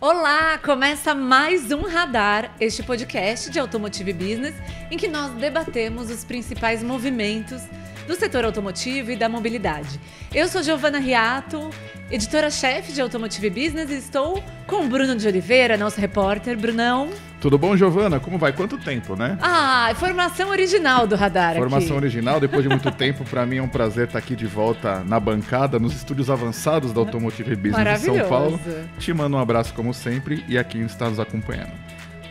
Olá! Começa mais um Radar, este podcast de Automotive Business, em que nós debatemos os principais movimentos do setor automotivo e da mobilidade. Eu sou Giovana Riato, editora-chefe de Automotive Business, e estou com o Bruno de Oliveira, nosso repórter. Brunão. Tudo bom, Giovana? Como vai? Quanto tempo, né? Ah, formação original do Radar Formação aqui. original, depois de muito tempo, para mim é um prazer estar aqui de volta na bancada, nos estúdios avançados da Automotive Business de São Paulo. Te mando um abraço como sempre e a quem está nos acompanhando.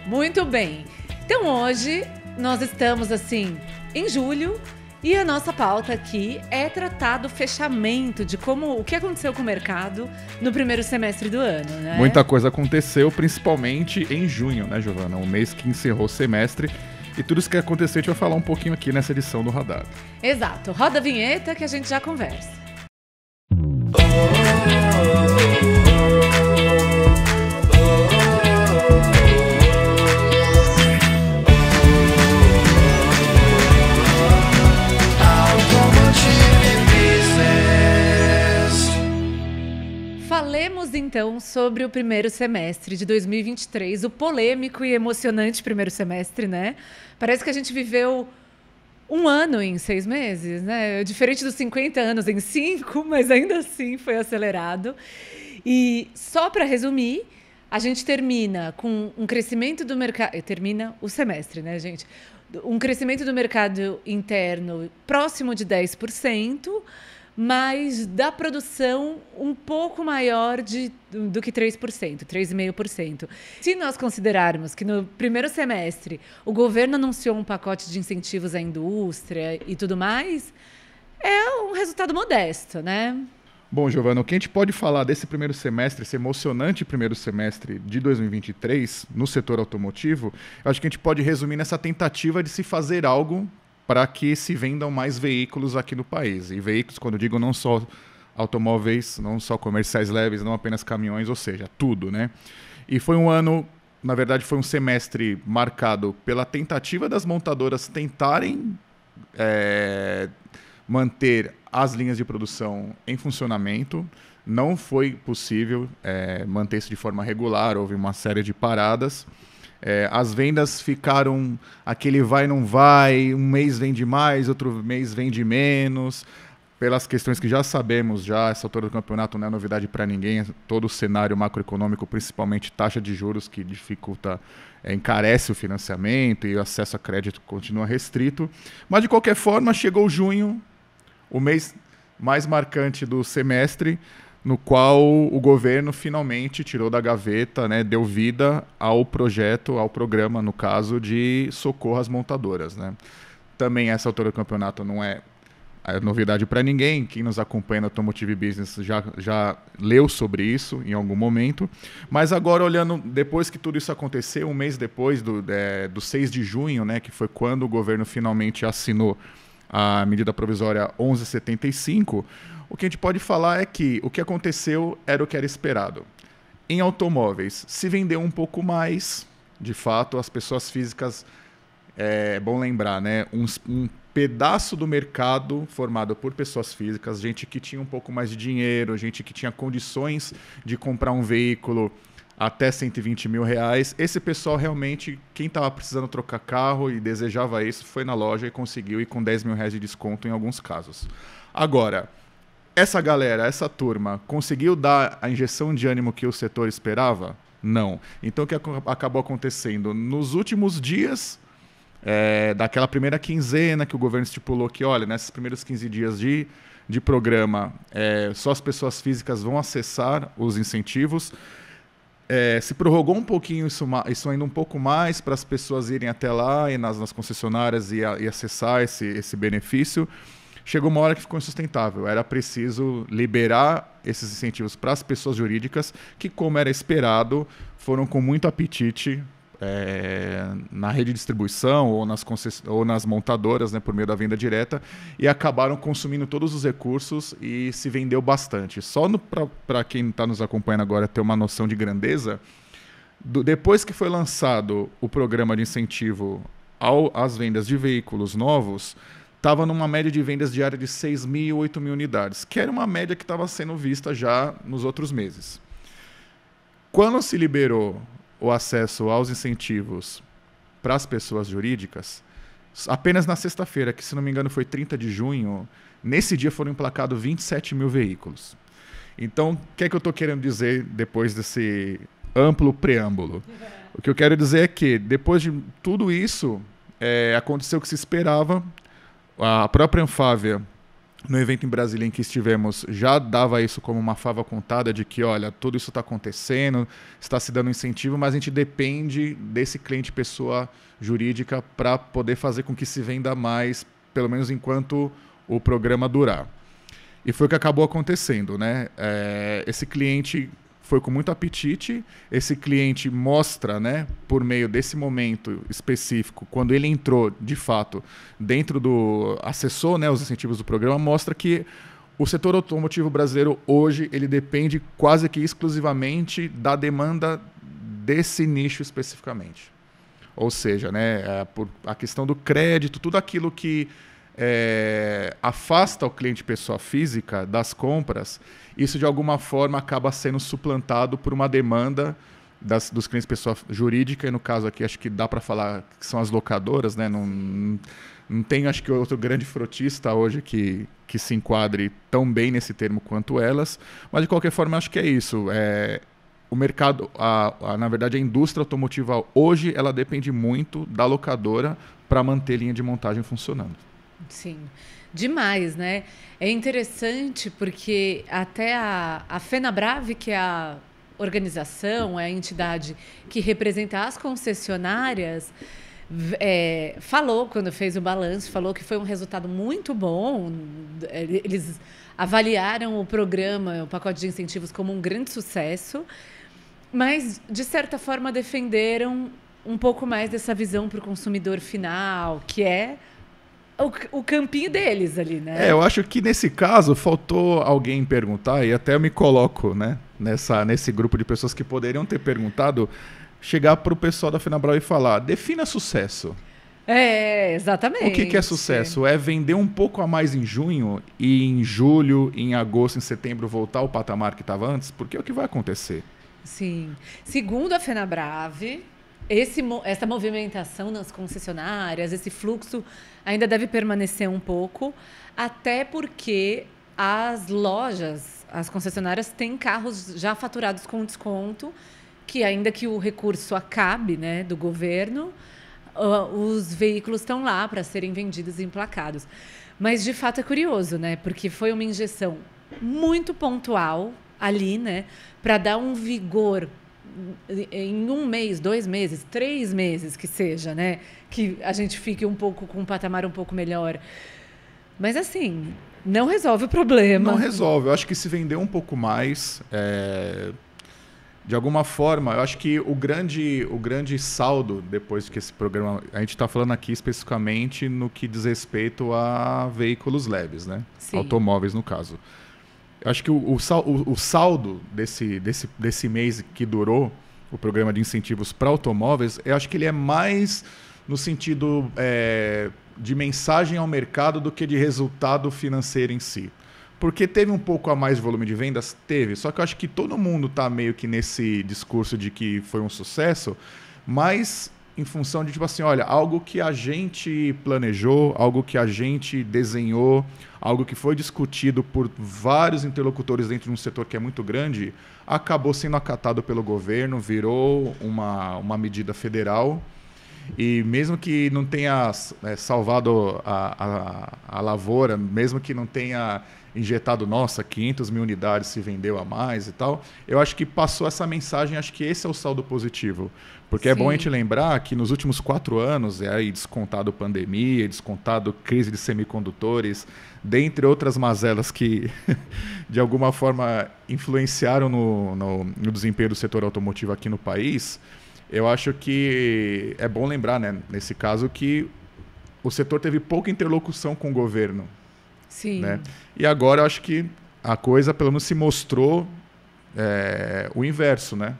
Muito bem. Então hoje nós estamos assim em julho, e a nossa pauta aqui é tratar do fechamento, de como o que aconteceu com o mercado no primeiro semestre do ano, né? Muita coisa aconteceu, principalmente em junho, né, Giovana? O mês que encerrou o semestre. E tudo isso que aconteceu a gente vai falar um pouquinho aqui nessa edição do Radar. Exato. Roda a vinheta que a gente já conversa. Oh. então sobre o primeiro semestre de 2023, o polêmico e emocionante primeiro semestre, né? Parece que a gente viveu um ano em seis meses, né? Diferente dos 50 anos em cinco, mas ainda assim foi acelerado. E só para resumir, a gente termina com um crescimento do mercado. Eh, termina o semestre, né, gente? Um crescimento do mercado interno próximo de 10% mas da produção um pouco maior de, do que 3%, 3,5%. Se nós considerarmos que no primeiro semestre o governo anunciou um pacote de incentivos à indústria e tudo mais, é um resultado modesto, né? Bom, Giovana, o que a gente pode falar desse primeiro semestre, esse emocionante primeiro semestre de 2023 no setor automotivo, eu acho que a gente pode resumir nessa tentativa de se fazer algo para que se vendam mais veículos aqui no país. E veículos, quando digo não só automóveis, não só comerciais leves, não apenas caminhões, ou seja, tudo, né? E foi um ano, na verdade, foi um semestre marcado pela tentativa das montadoras tentarem é, manter as linhas de produção em funcionamento. Não foi possível é, manter isso de forma regular, houve uma série de paradas. É, as vendas ficaram aquele vai não vai, um mês vende mais, outro mês vende menos. Pelas questões que já sabemos, já essa altura do campeonato não é novidade para ninguém, todo o cenário macroeconômico, principalmente taxa de juros que dificulta, é, encarece o financiamento e o acesso a crédito continua restrito. Mas de qualquer forma, chegou junho, o mês mais marcante do semestre, no qual o governo finalmente tirou da gaveta, né, deu vida ao projeto, ao programa, no caso, de socorro às montadoras. Né? Também essa altura do campeonato não é novidade para ninguém. Quem nos acompanha no Automotive Business já, já leu sobre isso em algum momento. Mas agora, olhando, depois que tudo isso aconteceu, um mês depois do, é, do 6 de junho, né, que foi quando o governo finalmente assinou a medida provisória 1175, o que a gente pode falar é que o que aconteceu era o que era esperado. Em automóveis, se vendeu um pouco mais, de fato, as pessoas físicas, é, é bom lembrar, né? Um, um pedaço do mercado formado por pessoas físicas, gente que tinha um pouco mais de dinheiro, gente que tinha condições de comprar um veículo até 120 mil reais. Esse pessoal realmente, quem estava precisando trocar carro e desejava isso, foi na loja e conseguiu, e com 10 mil reais de desconto em alguns casos. Agora, essa galera, essa turma, conseguiu dar a injeção de ânimo que o setor esperava? Não. Então o que ac acabou acontecendo? Nos últimos dias é, daquela primeira quinzena que o governo estipulou que, olha, nesses primeiros 15 dias de, de programa, é, só as pessoas físicas vão acessar os incentivos. É, se prorrogou um pouquinho isso, isso, ainda um pouco mais para as pessoas irem até lá e nas, nas concessionárias e, a, e acessar esse, esse benefício chegou uma hora que ficou insustentável. Era preciso liberar esses incentivos para as pessoas jurídicas, que, como era esperado, foram com muito apetite é, na rede de distribuição ou nas, ou nas montadoras, né, por meio da venda direta, e acabaram consumindo todos os recursos e se vendeu bastante. Só para quem está nos acompanhando agora ter uma noção de grandeza, do, depois que foi lançado o programa de incentivo ao, às vendas de veículos novos, estava numa média de vendas diária de 6 mil, 8 mil unidades, que era uma média que estava sendo vista já nos outros meses. Quando se liberou o acesso aos incentivos para as pessoas jurídicas, apenas na sexta-feira, que se não me engano foi 30 de junho, nesse dia foram emplacados 27 mil veículos. Então, o que é que eu estou querendo dizer depois desse amplo preâmbulo? O que eu quero dizer é que, depois de tudo isso, é, aconteceu o que se esperava, a própria Anfávia, no evento em Brasília em que estivemos, já dava isso como uma fava contada de que, olha, tudo isso está acontecendo, está se dando incentivo, mas a gente depende desse cliente pessoa jurídica para poder fazer com que se venda mais, pelo menos enquanto o programa durar. E foi o que acabou acontecendo, né? É, esse cliente foi com muito apetite. Esse cliente mostra, né, por meio desse momento específico, quando ele entrou de fato dentro do. acessou né, os incentivos do programa, mostra que o setor automotivo brasileiro hoje ele depende quase que exclusivamente da demanda desse nicho especificamente. Ou seja, né, a, é, por, a questão do crédito, tudo aquilo que é, afasta o cliente pessoa física das compras, isso de alguma forma acaba sendo suplantado por uma demanda das, dos clientes pessoa jurídica, e no caso aqui acho que dá para falar que são as locadoras, né? Não, não tem acho que outro grande frotista hoje que, que se enquadre tão bem nesse termo quanto elas, mas de qualquer forma acho que é isso. É, o mercado, a, a, na verdade, a indústria automotiva hoje ela depende muito da locadora para manter linha de montagem funcionando. Sim, demais, né? É interessante porque até a, a FenaBrave, que é a organização, é a entidade que representa as concessionárias, é, falou quando fez o balanço, falou que foi um resultado muito bom. Eles avaliaram o programa, o pacote de incentivos, como um grande sucesso, mas, de certa forma, defenderam um pouco mais dessa visão para o consumidor final, que é o, o campinho deles ali, né? É, eu acho que nesse caso faltou alguém perguntar, e até eu me coloco, né? Nessa, nesse grupo de pessoas que poderiam ter perguntado, chegar para o pessoal da Fenabral e falar: defina sucesso. É, exatamente. O que, que é sucesso? É vender um pouco a mais em junho e em julho, em agosto, em setembro voltar ao patamar que estava antes? Porque é o que vai acontecer. Sim. Segundo a FenaBrave, esse, essa movimentação nas concessionárias, esse fluxo ainda deve permanecer um pouco, até porque as lojas, as concessionárias têm carros já faturados com desconto, que ainda que o recurso acabe, né, do governo, ah, os veículos estão lá para serem vendidos e emplacados. Mas de fato é curioso, né, porque foi uma injeção muito pontual ali, né, para dar um vigor em um mês, dois meses, três meses que seja, né? Que a gente fique um pouco com um patamar um pouco melhor. Mas assim, não resolve o problema. Não resolve. Eu acho que se vendeu um pouco mais. É... De alguma forma, eu acho que o grande, o grande saldo depois que esse programa. A gente está falando aqui especificamente no que diz respeito a veículos leves, né? Sim. Automóveis, no caso acho que o, o, o saldo desse, desse, desse mês que durou o programa de incentivos para automóveis, eu acho que ele é mais no sentido é, de mensagem ao mercado do que de resultado financeiro em si. Porque teve um pouco a mais de volume de vendas? Teve. Só que eu acho que todo mundo está meio que nesse discurso de que foi um sucesso, mas em função de, tipo assim, olha, algo que a gente planejou, algo que a gente desenhou, algo que foi discutido por vários interlocutores dentro de um setor que é muito grande, acabou sendo acatado pelo governo, virou uma, uma medida federal. E mesmo que não tenha é, salvado a, a, a, lavoura, mesmo que não tenha injetado, nossa, 500 mil unidades se vendeu a mais e tal, eu acho que passou essa mensagem, acho que esse é o saldo positivo. Porque Sim. é bom a gente lembrar que nos últimos quatro anos, é aí descontado pandemia, descontado crise de semicondutores, dentre outras mazelas que, de alguma forma, influenciaram no, no, no, desempenho do setor automotivo aqui no país, eu acho que é bom lembrar, né, nesse caso, que o setor teve pouca interlocução com o governo. Sim. Né? E agora eu acho que a coisa, pelo menos, se mostrou é, o inverso, né?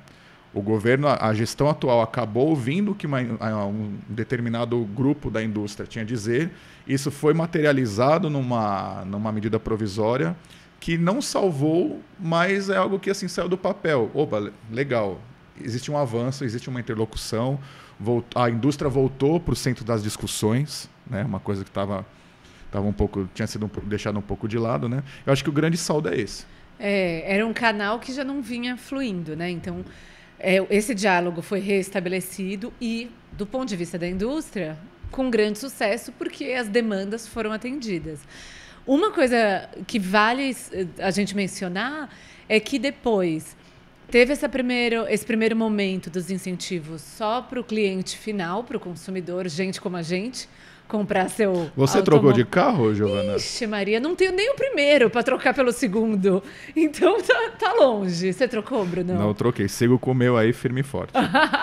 O governo, a gestão atual acabou ouvindo o que uma, um determinado grupo da indústria tinha a dizer. Isso foi materializado numa, numa medida provisória que não salvou, mas é algo que assim saiu do papel. Opa, legal. Existe um avanço, existe uma interlocução. A indústria voltou para o centro das discussões, né? Uma coisa que estava tava um pouco tinha sido um deixado um pouco de lado, né? Eu acho que o grande saldo é esse. É, era um canal que já não vinha fluindo, né? Então é, esse diálogo foi reestabelecido e, do ponto de vista da indústria, com grande sucesso, porque as demandas foram atendidas. Uma coisa que vale eh, a gente mencionar é que depois teve essa primeiro, esse primeiro momento dos incentivos só para o cliente final, para o consumidor, gente como a gente, comprar seu. Você automóvel. trocou de carro, Giovana? Ixi, Maria, não tenho nem o primeiro para trocar pelo segundo. Então tá, tá, longe. Você trocou, Bruno? Não, troquei. Sigo com o meu aí firme e forte.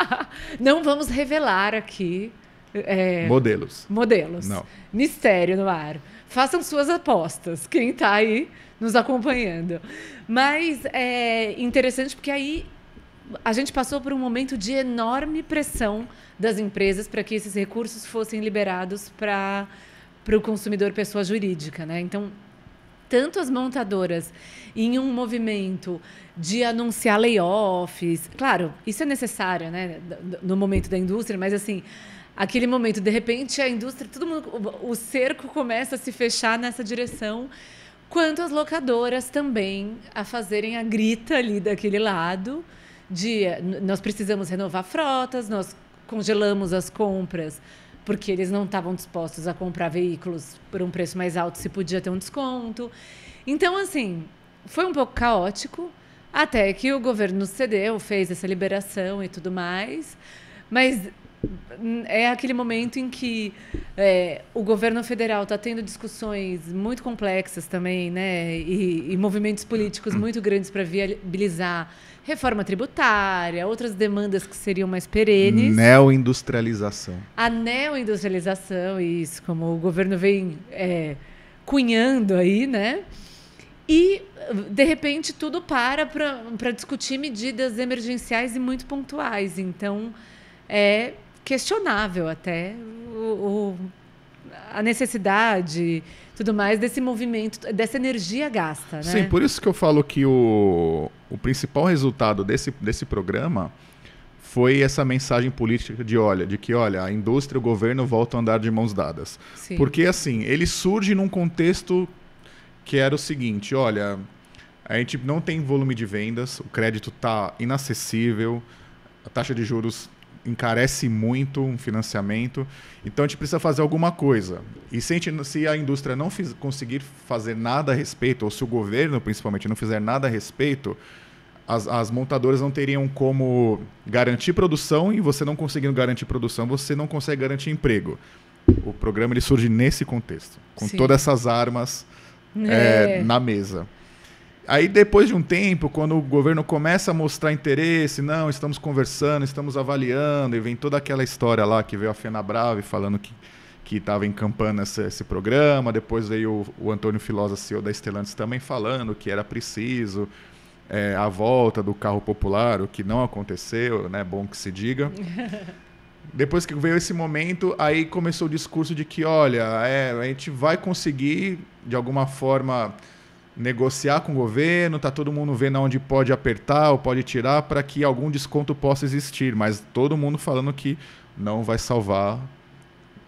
não vamos revelar aqui. É, modelos. Modelos. Não. Mistério no ar. Façam suas apostas, quem está aí nos acompanhando. Mas é interessante porque aí a gente passou por um momento de enorme pressão das empresas para que esses recursos fossem liberados para o consumidor pessoa jurídica. Né? Então, tanto as montadoras em um movimento de anunciar layoffs, claro, isso é necessário né? no momento da indústria, mas assim, aquele momento, de repente a indústria, todo mundo, o cerco começa a se fechar nessa direção, quanto as locadoras também a fazerem a grita ali daquele lado de nós precisamos renovar frotas, nós congelamos as compras porque eles não estavam dispostos a comprar veículos por um preço mais alto se podia ter um desconto. Então, assim, foi um pouco caótico, até que o governo cedeu, fez essa liberação e tudo mais. Mas é aquele momento em que é, o governo federal está tendo discussões muito complexas também, né? E, e movimentos políticos muito grandes para viabilizar reforma tributária, outras demandas que seriam mais perenes. Neoindustrialização. A neoindustrialização, isso, como o governo vem é, cunhando aí, né? E, de repente, tudo para para discutir medidas emergenciais e muito pontuais. Então, é questionável até o, o, a necessidade tudo mais desse movimento, dessa energia gasta. Né? Sim, por isso que eu falo que o, o principal resultado desse, desse programa foi essa mensagem política de olha, de que olha, a indústria e o governo voltam a andar de mãos dadas. Sim. Porque assim, ele surge num contexto que era o seguinte, olha, a gente não tem volume de vendas, o crédito está inacessível, a taxa de juros encarece muito um financiamento. Então a gente precisa fazer alguma coisa. E se a, gente, se a indústria não fiz, conseguir fazer nada a respeito, ou se o governo principalmente não fizer nada a respeito, as, as, montadoras não teriam como garantir produção e você não conseguindo garantir produção, você não consegue garantir emprego. O programa ele surge nesse contexto, com Sim. todas essas armas é. É, na mesa. Aí depois de um tempo, quando o governo começa a mostrar interesse, não, estamos conversando, estamos avaliando, e vem toda aquela história lá que veio a Fenabrave falando que que estava encampando esse, esse, programa, depois veio o, o Antônio Filosa, CEO da Estelantes, também falando que era preciso é, a volta do carro popular, o que não aconteceu, né? Bom que se diga. depois que veio esse momento, aí começou o discurso de que, olha, é, a gente vai conseguir, de alguma forma, negociar com o governo, tá todo mundo vendo onde pode apertar ou pode tirar para que algum desconto possa existir, mas todo mundo falando que não vai salvar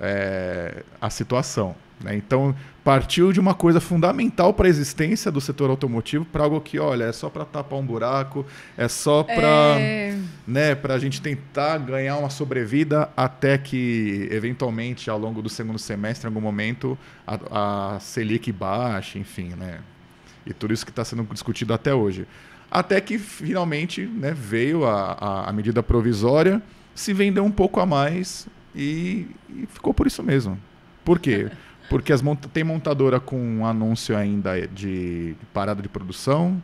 é, a situação. Né? Então, partiu de uma coisa fundamental para a existência do setor automotivo para algo que, olha, é só para tapar um buraco, é só para é... né, a gente tentar ganhar uma sobrevida até que, eventualmente, ao longo do segundo semestre, em algum momento, a, a Selic baixe, enfim, né? E tudo isso que está sendo discutido até hoje. Até que finalmente né, veio a, a, a, medida provisória, se vendeu um pouco a mais e, e ficou por isso mesmo. Por quê? Porque monta tem montadora com um anúncio ainda de parada de produção,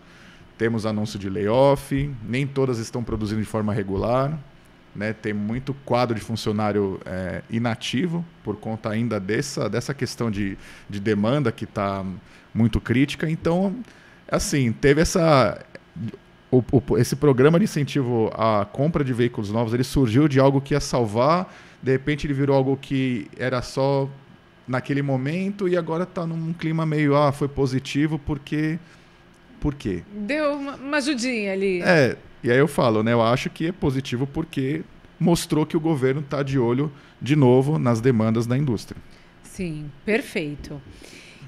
temos anúncio de layoff, nem todas estão produzindo de forma regular, né? tem muito quadro de funcionário é, inativo por conta ainda dessa, dessa questão de, de demanda que está muito crítica. Então, assim, teve essa. O, o, esse programa de incentivo à compra de veículos novos ele surgiu de algo que ia salvar, de repente ele virou algo que era só naquele momento e agora está num clima meio ah foi positivo porque por quê? Deu uma, uma ajudinha ali. É, e aí eu falo, né? Eu acho que é positivo porque mostrou que o governo está de olho de novo nas demandas da indústria. Sim, perfeito.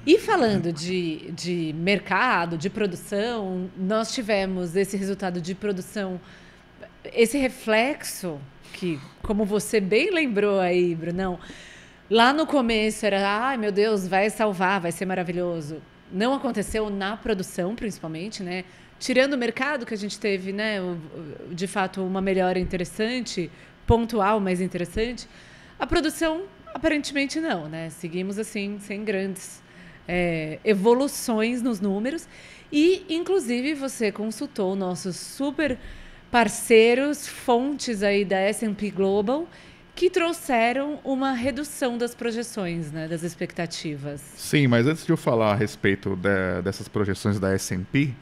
E falando de, de mercado, de produção, nós tivemos esse resultado de produção, esse reflexo que, como você bem lembrou aí, Brunão, lá no começo era, ai meu Deus, vai salvar, vai ser maravilhoso. Não aconteceu na produção, principalmente, né? Tirando o mercado que a gente teve, né, de fato uma melhora interessante, pontual, mas interessante. A produção aparentemente não, né? Seguimos assim sem grandes é, evoluções nos números. E, inclusive, você consultou nossos super parceiros, fontes aí da S&P Global, que trouxeram uma redução das projeções, né, das expectativas. Sim, mas antes de eu falar a respeito de, dessas projeções da S&P,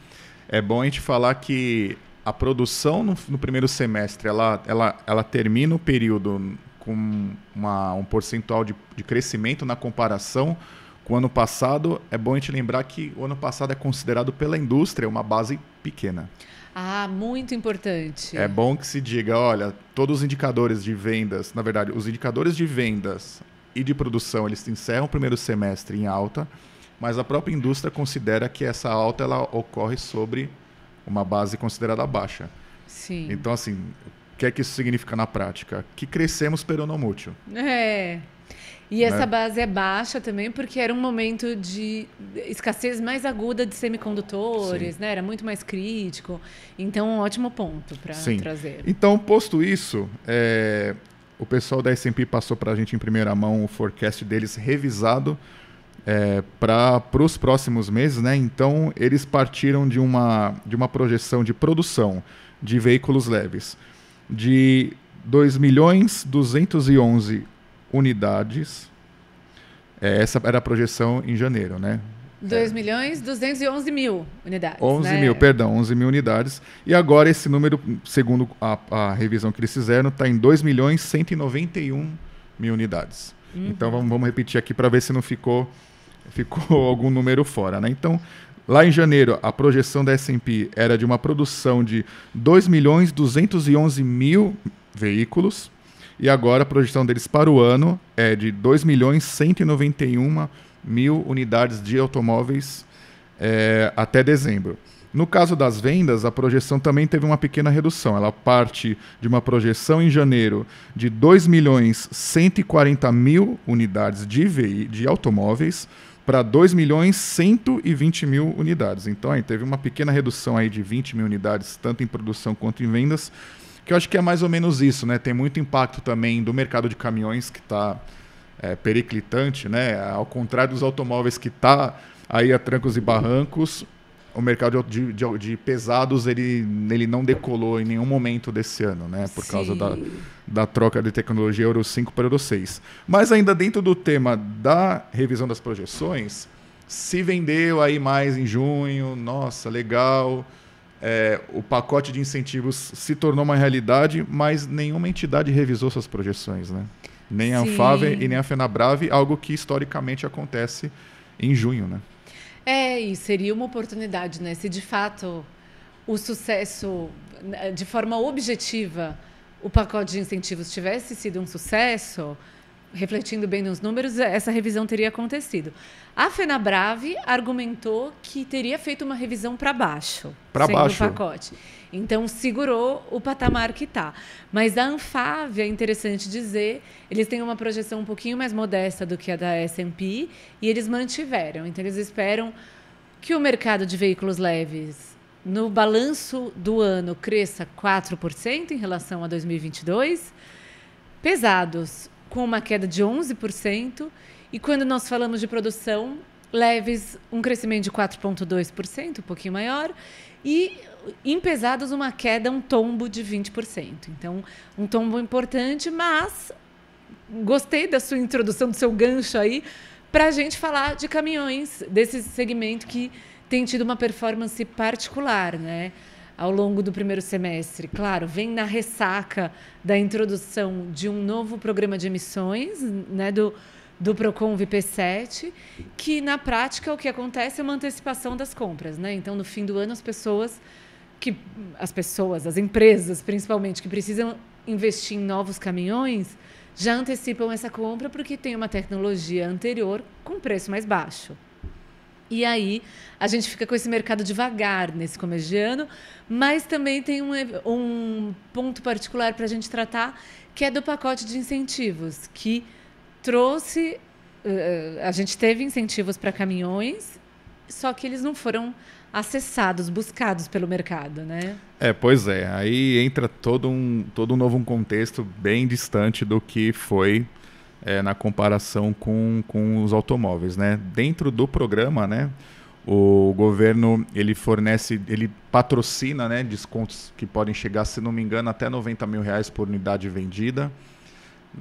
é bom a gente falar que a produção no, no, primeiro semestre, ela, ela, ela termina o período com uma, um percentual de, de crescimento na comparação com o ano passado, é bom a gente lembrar que o ano passado é considerado pela indústria uma base pequena. Ah, muito importante. É bom que se diga, olha, todos os indicadores de vendas, na verdade, os indicadores de vendas e de produção, eles encerram o primeiro semestre em alta, mas a própria indústria considera que essa alta ela ocorre sobre uma base considerada baixa. Sim. Então, assim, o que é que isso significa na prática? Que crescemos peronomútil. É. E essa né? base é baixa também, porque era um momento de escassez mais aguda de semicondutores, Sim. né? Era muito mais crítico. Então, um ótimo ponto para trazer. Então, posto isso, é... o pessoal da S&P passou para a gente em primeira mão o forecast deles revisado é, para os próximos meses, né? Então, eles partiram de uma, de uma projeção de produção de veículos leves de 2 milhões 211 unidades. É, essa era a projeção em janeiro, né? 2 é. milhões 211 mil unidades. 11 né? mil, perdão, 11 mil unidades. E agora esse número, segundo a, a revisão que eles fizeram, está em 2 milhões 191 mil unidades. Uhum. Então vamos, vamos repetir aqui para ver se não ficou, ficou algum número fora. Né? Então, lá em janeiro, a projeção da SP era de uma produção de 2 milhões 211 mil veículos. E agora a projeção deles para o ano é de 2 milhões 191 mil unidades de automóveis é, até dezembro. No caso das vendas, a projeção também teve uma pequena redução. Ela parte de uma projeção em janeiro de 2 milhões 140 mil unidades de, VI, de automóveis para 2 milhões 120 mil unidades. Então, aí, teve uma pequena redução aí de 20 mil unidades, tanto em produção quanto em vendas, que eu acho que é mais ou menos isso, né? Tem muito impacto também do mercado de caminhões que está é, periclitante, né? Ao contrário dos automóveis que está aí a trancos e barrancos, o mercado de, de, de, pesados ele, ele não decolou em nenhum momento desse ano, né? Por Sim. causa da, da troca de tecnologia Euro 5 para Euro 6. Mas ainda dentro do tema da revisão das projeções, se vendeu aí mais em junho, nossa, legal é, o pacote de incentivos se tornou uma realidade, mas nenhuma entidade revisou suas projeções, né? Nem a Anfave e nem a FenaBrave, algo que historicamente acontece em junho, né? É, e seria uma oportunidade, né? Se de fato o sucesso, né, de forma objetiva, o pacote de incentivos tivesse sido um sucesso, refletindo bem nos números, essa revisão teria acontecido. A FenaBrave argumentou que teria feito uma revisão para baixo, para baixo, o pacote. Então segurou o patamar que está. Mas a Anfave é interessante dizer, eles têm uma projeção um pouquinho mais modesta do que a da S&P e eles mantiveram. Então eles esperam que o mercado de veículos leves no balanço do ano cresça 4% em relação a 2022. Pesados com uma queda de 11%, e quando nós falamos de produção, leves um crescimento de 4,2%, um pouquinho maior, e em pesados uma queda, um tombo de 20%. Então, um tombo importante, mas gostei da sua introdução, do seu gancho aí, para a gente falar de caminhões, desse segmento que tem tido uma performance particular, né? ao longo do primeiro semestre. Claro, vem na ressaca da introdução de um novo programa de emissões, né, do, do Procon VP7, que na prática o que acontece é uma antecipação das compras, né? Então, no fim do ano as pessoas que as pessoas, as empresas, principalmente que precisam investir em novos caminhões, já antecipam essa compra porque tem uma tecnologia anterior com preço mais baixo. E aí a gente fica com esse mercado devagar nesse começo de ano, mas também tem um, um ponto particular para a gente tratar, que é do pacote de incentivos, que trouxe. Uh, a gente teve incentivos para caminhões, só que eles não foram acessados, buscados pelo mercado, né? É, pois é. Aí entra todo um, todo um novo contexto bem distante do que foi é, na comparação com, com os automóveis, né? Dentro do programa, né? O governo ele fornece, ele patrocina, né? Descontos que podem chegar, se não me engano, até 90 mil reais por unidade vendida.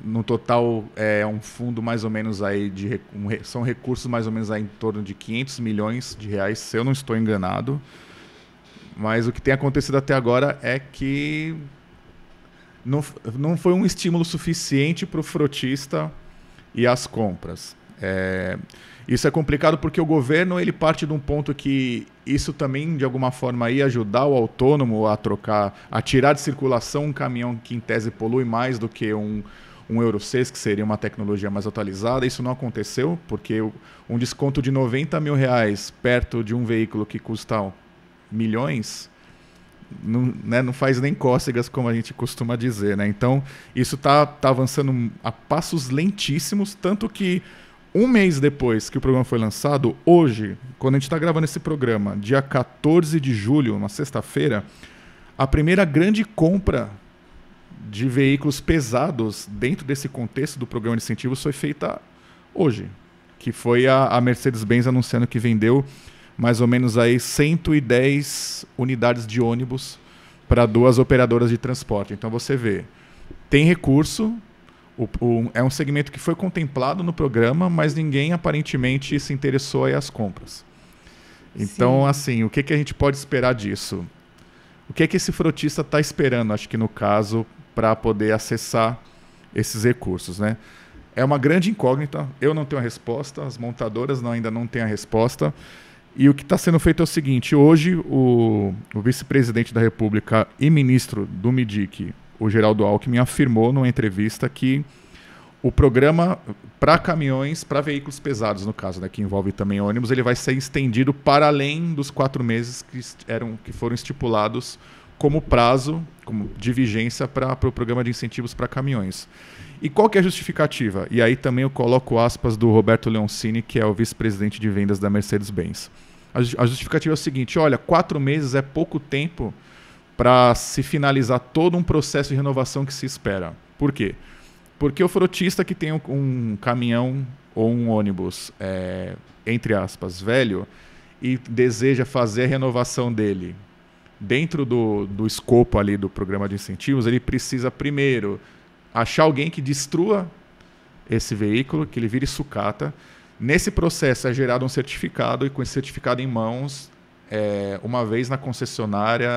No total é, é um fundo mais ou menos aí de um, são recursos mais ou menos aí em torno de 500 milhões de reais, se eu não estou enganado. Mas o que tem acontecido até agora é que não, não foi um estímulo suficiente para o frotista e as compras. É, isso é complicado porque o governo ele parte de um ponto que isso também de alguma forma ia ajudar o autônomo a trocar, a tirar de circulação um caminhão que em tese polui mais do que um um Euro 6, que seria uma tecnologia mais atualizada. Isso não aconteceu, porque um desconto de 90 mil reais perto de um veículo que custa milhões não, né, não faz nem cócegas, como a gente costuma dizer. Né? Então, isso está tá avançando a passos lentíssimos, tanto que um mês depois que o programa foi lançado, hoje, quando a gente está gravando esse programa, dia 14 de julho, uma sexta-feira, a primeira grande compra de veículos pesados dentro desse contexto do programa de incentivos foi feita hoje, que foi a, a Mercedes-Benz anunciando que vendeu mais ou menos aí 110 unidades de ônibus para duas operadoras de transporte. Então você vê, tem recurso, o, o, é um segmento que foi contemplado no programa, mas ninguém aparentemente se interessou aí às compras. Então, Sim. assim, o que, que a gente pode esperar disso? O que que esse frotista está esperando, acho que no caso, para poder acessar esses recursos, né? É uma grande incógnita. Eu não tenho a resposta, as montadoras não, ainda não têm a resposta. E o que está sendo feito é o seguinte: hoje, o, o vice-presidente da República e ministro do MIDIC, o Geraldo Alckmin, afirmou numa entrevista que o programa para caminhões, para veículos pesados, no caso, né, que envolve também ônibus, ele vai ser estendido para além dos quatro meses que, eram, que foram estipulados como prazo, como de vigência para o pro programa de incentivos para caminhões. E qual que é a justificativa? E aí também eu coloco aspas do Roberto Leoncini, que é o vice-presidente de vendas da Mercedes-Benz. A justificativa é o seguinte: olha, quatro meses é pouco tempo para se finalizar todo um processo de renovação que se espera. Por quê? Porque o frotista que tem um, caminhão ou um ônibus, é, entre aspas, velho, e deseja fazer a renovação dele dentro do, do escopo ali do programa de incentivos, ele precisa primeiro achar alguém que destrua esse veículo, que ele vire sucata. Nesse processo é gerado um certificado e com esse certificado em mãos, é, uma vez na concessionária,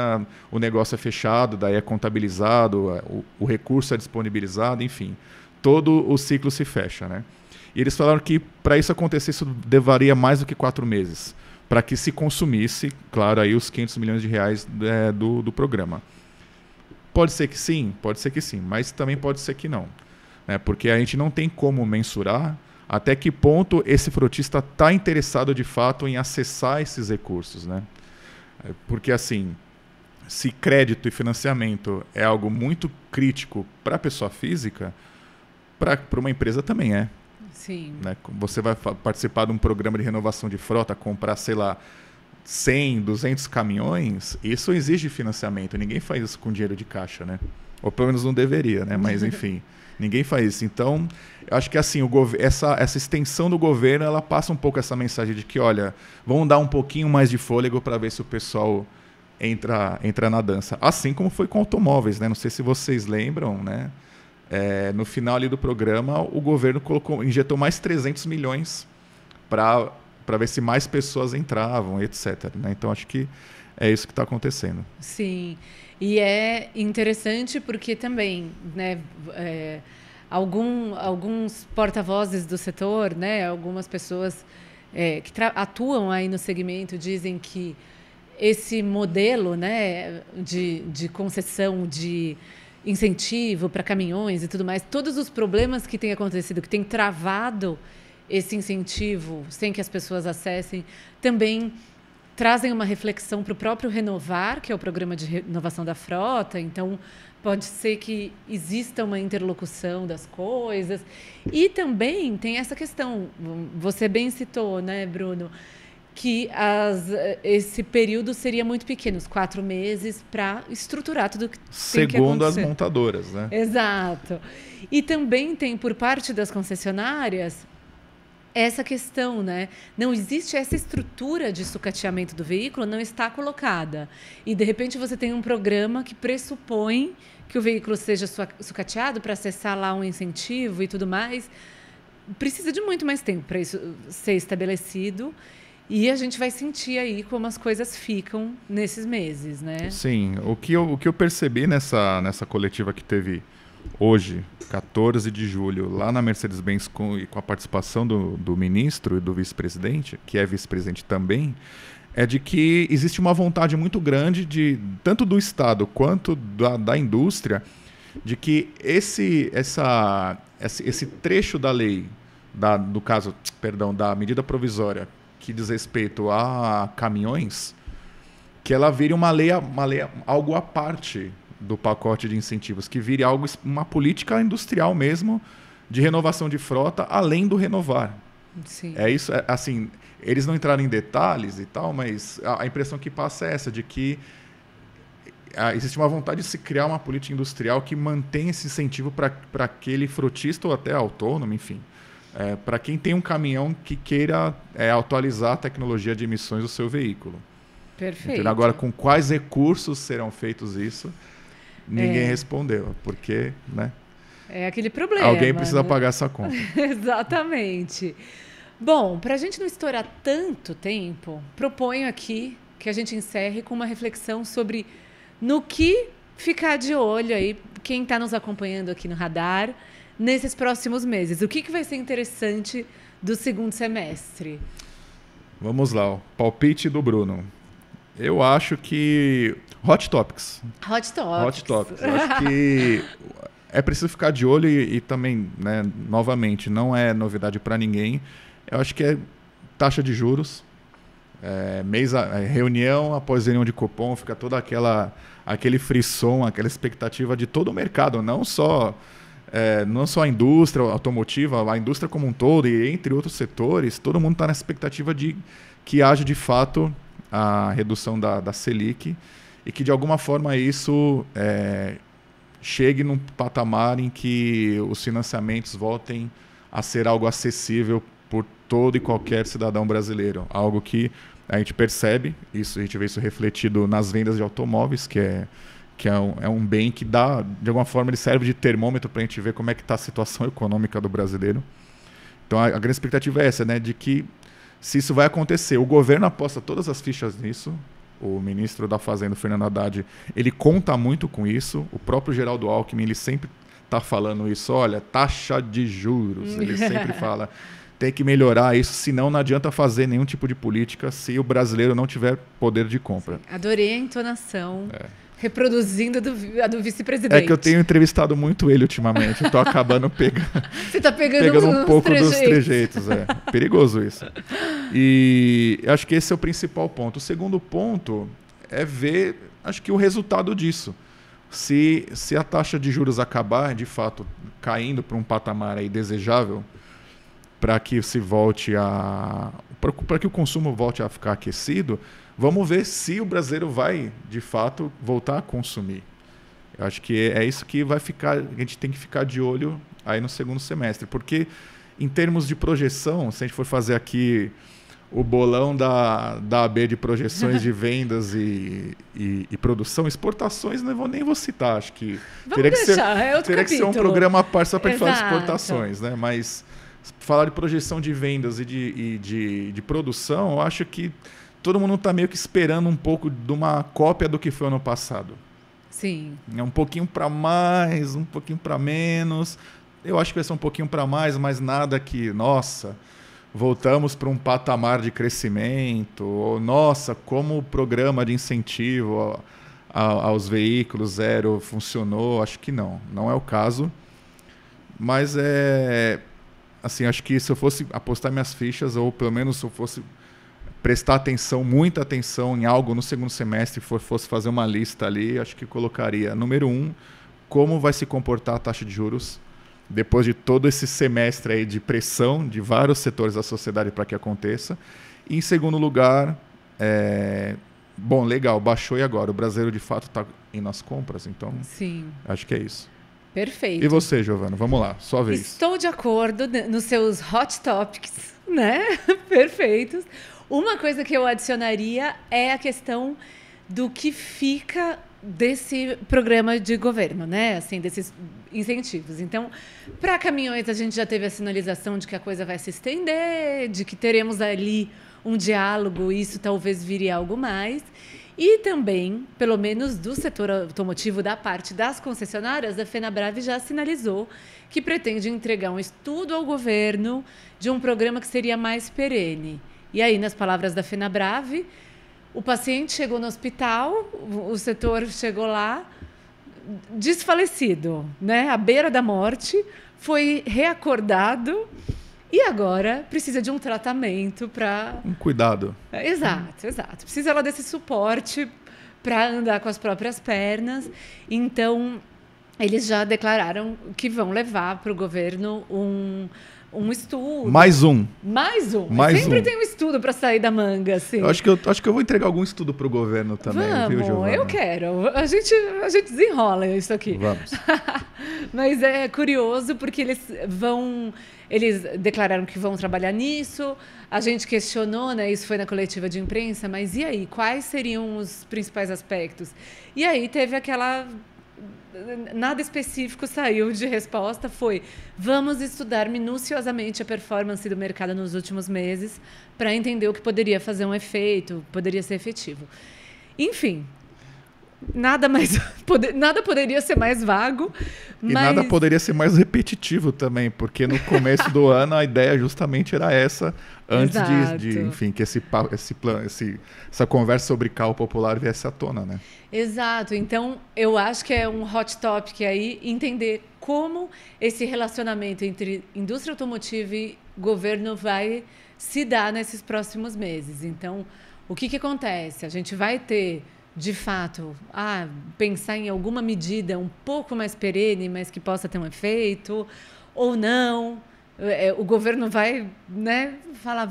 o negócio é fechado, daí é contabilizado, é, o, o recurso é disponibilizado, enfim, todo o ciclo se fecha, né? E eles falaram que para isso acontecer, isso levaria mais do que quatro meses, para que se consumisse, claro, aí os 500 milhões de reais é, do, do programa. Pode ser que sim, pode ser que sim, mas também pode ser que não. Né? Porque a gente não tem como mensurar até que ponto esse frotista está interessado de fato em acessar esses recursos. Né? É, porque, assim, se crédito e financiamento é algo muito crítico para a pessoa física, para uma empresa também é. Sim. Né? Você vai participar de um programa de renovação de frota, comprar, sei lá, 100, 200 caminhões, isso exige financiamento. Ninguém faz isso com dinheiro de caixa, né? Ou pelo menos não deveria, né? Mas enfim, ninguém faz isso. Então, eu acho que assim, essa, essa extensão do governo, ela passa um pouco essa mensagem de que, olha, vamos dar um pouquinho mais de fôlego para ver se o pessoal entra, entra na dança. Assim como foi com automóveis, né? Não sei se vocês lembram, né? É, no final ali do programa, o governo colocou, injetou mais 300 milhões para para ver se mais pessoas entravam, etc. Né? Então acho que é isso que está acontecendo. Sim, e é interessante porque também, né? É, algum, alguns porta-vozes do setor, né? Algumas pessoas é, que atuam aí no segmento dizem que esse modelo, né? De, de concessão de incentivo para caminhões e tudo mais, todos os problemas que têm acontecido, que têm travado esse incentivo sem que as pessoas acessem, também trazem uma reflexão para o próprio Renovar, que é o programa de renovação da frota. Então, pode ser que exista uma interlocução das coisas. E também tem essa questão, você bem citou, né, Bruno, que as, esse período seria muito pequeno, os quatro meses, para estruturar tudo que Segundo tem que as montadoras, né? Exato. E também tem, por parte das concessionárias, essa questão, né? Não existe essa estrutura de sucateamento do veículo, não está colocada. E de repente você tem um programa que pressupõe que o veículo seja sucateado para acessar lá um incentivo e tudo mais. Precisa de muito mais tempo para isso ser estabelecido. E a gente vai sentir aí como as coisas ficam nesses meses, né? Sim. O que eu, o que eu percebi nessa, nessa coletiva que teve hoje, 14 de julho, lá na Mercedes-Benz, com, com a participação do, do ministro e do vice-presidente, que é vice-presidente também, é de que existe uma vontade muito grande de tanto do Estado quanto da, da indústria de que esse, essa, esse, trecho da lei, da, do caso, perdão, da medida provisória que diz respeito a caminhões, que ela vire uma lei, uma lei algo à parte do pacote de incentivos, que vire algo, uma política industrial mesmo de renovação de frota, além do renovar. Sim. É isso, é, assim, eles não entraram em detalhes e tal, mas a, a impressão que passa é essa, de que é, a, existe uma vontade de se criar uma política industrial que mantém esse incentivo para aquele frotista ou até autônomo, enfim. É, para quem tem um caminhão que queira é, atualizar a tecnologia de emissões do seu veículo. Perfeito. Agora, com quais recursos serão feitos isso? ninguém é. respondeu, porque, né? É aquele problema. Alguém precisa né? pagar essa conta. Exatamente. Bom, para a gente não estourar tanto tempo, proponho aqui que a gente encerre com uma reflexão sobre no que ficar de olho aí, quem está nos acompanhando aqui no radar, nesses próximos meses. O que, que vai ser interessante do segundo semestre? Vamos lá, o palpite do Bruno. Eu acho que Hot Topics. Hot Topics. Hot Topics. Eu acho que é preciso ficar de olho e, e também, né, novamente, não é novidade para ninguém. Eu acho que é taxa de juros, é, mês a, é, reunião após reunião de cupom, fica toda aquela aquele frisson, aquela expectativa de todo o mercado, não só é, não só a indústria automotiva, a indústria como um todo e entre outros setores, todo mundo está na expectativa de que haja de fato a redução da, da Selic e que de alguma forma isso é, chegue num patamar em que os financiamentos voltem a ser algo acessível por todo e qualquer cidadão brasileiro. Algo que a gente percebe, isso, a gente vê isso refletido nas vendas de automóveis, que é, que é, um, é um bem que dá, de alguma forma, ele serve de termômetro para a gente ver como é que está a situação econômica do brasileiro. Então a, a grande expectativa é essa, né, de que se isso vai acontecer, o governo aposta todas as fichas nisso, o ministro da Fazenda, Fernando Haddad, ele conta muito com isso. O próprio Geraldo Alckmin, ele sempre está falando isso. Olha, taxa de juros. Ele sempre fala, tem que melhorar isso, senão não adianta fazer nenhum tipo de política se o brasileiro não tiver poder de compra. Sim, adorei a entonação. É. Reproduzindo a do, do vice-presidente. É que eu tenho entrevistado muito ele ultimamente. Eu tô acabando pegando. Você tá pegando, pegando um pouco trejeitos. dos trejeitos. É perigoso isso. E acho que esse é o principal ponto. O segundo ponto é ver, acho que o resultado disso. Se, se a taxa de juros acabar, de fato, caindo para um patamar aí desejável, para que se volte a. para que o consumo volte a ficar aquecido Vamos ver se o brasileiro vai, de fato, voltar a consumir. Eu acho que é isso que vai ficar, a gente tem que ficar de olho aí no segundo semestre, porque em termos de projeção, se a gente for fazer aqui o bolão da, da AB de projeções de vendas e, e, e, produção, exportações não vou, nem vou citar, acho que Vamos teria, deixar, que ser, é teria que ser um programa à parte só para falar de exportações, né? Mas falar de projeção de vendas e de, e de, de produção, eu acho que todo mundo está meio que esperando um pouco de uma cópia do que foi ano passado. Sim. É um pouquinho para mais, um pouquinho para menos. Eu acho que vai ser um pouquinho para mais, mas nada que, nossa, voltamos para um patamar de crescimento. Ou, nossa, como o programa de incentivo a, a, aos veículos zero funcionou. Acho que não, não é o caso. Mas é. Assim, acho que se eu fosse apostar minhas fichas, ou pelo menos se eu fosse prestar atenção, muita atenção em algo no segundo semestre, for, fosse fazer uma lista ali, acho que colocaria número um, como vai se comportar a taxa de juros depois de todo esse semestre aí de pressão de vários setores da sociedade para que aconteça. E em segundo lugar, é... bom, legal, baixou e agora? O brasileiro de fato está em nas compras, então Sim. acho que é isso. Perfeito. E você, Giovana? Vamos lá, sua vez. Estou de acordo nos seus hot topics, né? Perfeitos. Uma coisa que eu adicionaria é a questão do que fica desse programa de governo, né? Assim, desses incentivos. Então, para caminhões a gente já teve a sinalização de que a coisa vai se estender, de que teremos ali um diálogo, isso talvez viria algo mais. E também, pelo menos do setor automotivo, da parte das concessionárias, a FenaBrave já sinalizou que pretende entregar um estudo ao governo de um programa que seria mais perene. E aí, nas palavras da Brave, o paciente chegou no hospital, o setor chegou lá, desfalecido, né, à beira da morte, foi reacordado e agora precisa de um tratamento para um cuidado. É, exato, exato. Precisa ela desse suporte para andar com as próprias pernas. Então, eles já declararam que vão levar para o governo um um estudo. Mais um. Mais um. Mais Sempre um. tem um estudo para sair da manga, assim. Eu acho que eu acho que eu vou entregar algum estudo para o governo também, Vamos, viu, Giovana? Eu quero. A gente a gente desenrola isso aqui. Vamos. Mas é curioso porque eles vão eles declararam que vão trabalhar nisso. A gente questionou, né? Isso foi na coletiva de imprensa, mas e aí? Quais seriam os principais aspectos? E aí teve aquela nada específico saiu de resposta. Foi: vamos estudar minuciosamente a performance do mercado nos últimos meses para entender o que poderia fazer um efeito, poderia ser efetivo. Enfim, nada mais nada poderia ser mais vago mas... e nada poderia ser mais repetitivo também porque no começo do ano a ideia justamente era essa antes de, de, enfim que esse esse plano esse, essa conversa sobre calo popular viesse à tona né exato então eu acho que é um hot topic aí entender como esse relacionamento entre indústria automotiva e governo vai se dar nesses próximos meses então o que, que acontece? A gente vai ter de fato, ah, pensar em alguma medida um pouco mais perene, mas que possa ter um efeito, ou não. É, o governo vai né, falar,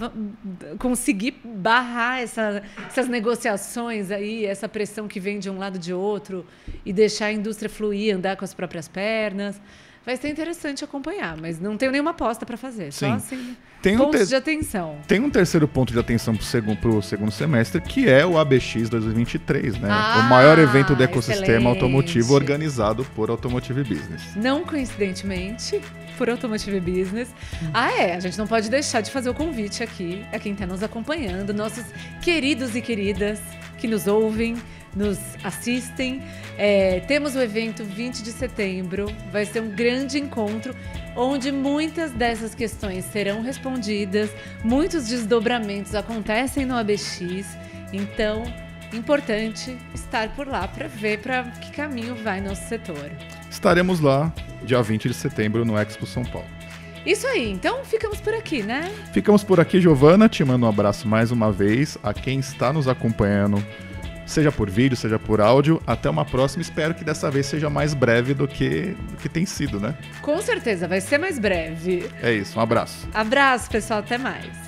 conseguir barrar essa, essas negociações aí, essa pressão que vem de um lado de outro, e deixar a indústria fluir, andar com as próprias pernas. Vai ser interessante acompanhar, mas não tenho nenhuma aposta para fazer. Sim. Só assim, tem pontos de atenção. Tem um terceiro ponto de atenção para o segundo, segundo semestre, que é o ABX 2023, né? Ah, o maior evento do ecossistema excelente. automotivo organizado por Automotive Business. Não coincidentemente, por Automotive Business. Ah, é, a gente não pode deixar de fazer o convite aqui a quem está nos acompanhando, nossos queridos e queridas que nos ouvem, nos assistem. É, temos o evento 20 de setembro, vai ser um grande encontro onde muitas dessas questões serão respondidas, muitos desdobramentos acontecem no ABX, então importante estar por lá para ver para que caminho vai nosso setor. Estaremos lá dia 20 de setembro no Expo São Paulo. Isso aí, então ficamos por aqui, né? Ficamos por aqui, Giovana. Te mando um abraço mais uma vez a quem está nos acompanhando, seja por vídeo, seja por áudio. Até uma próxima. Espero que dessa vez seja mais breve do que, do que tem sido, né? Com certeza, vai ser mais breve. É isso, um abraço. Abraço, pessoal. Até mais.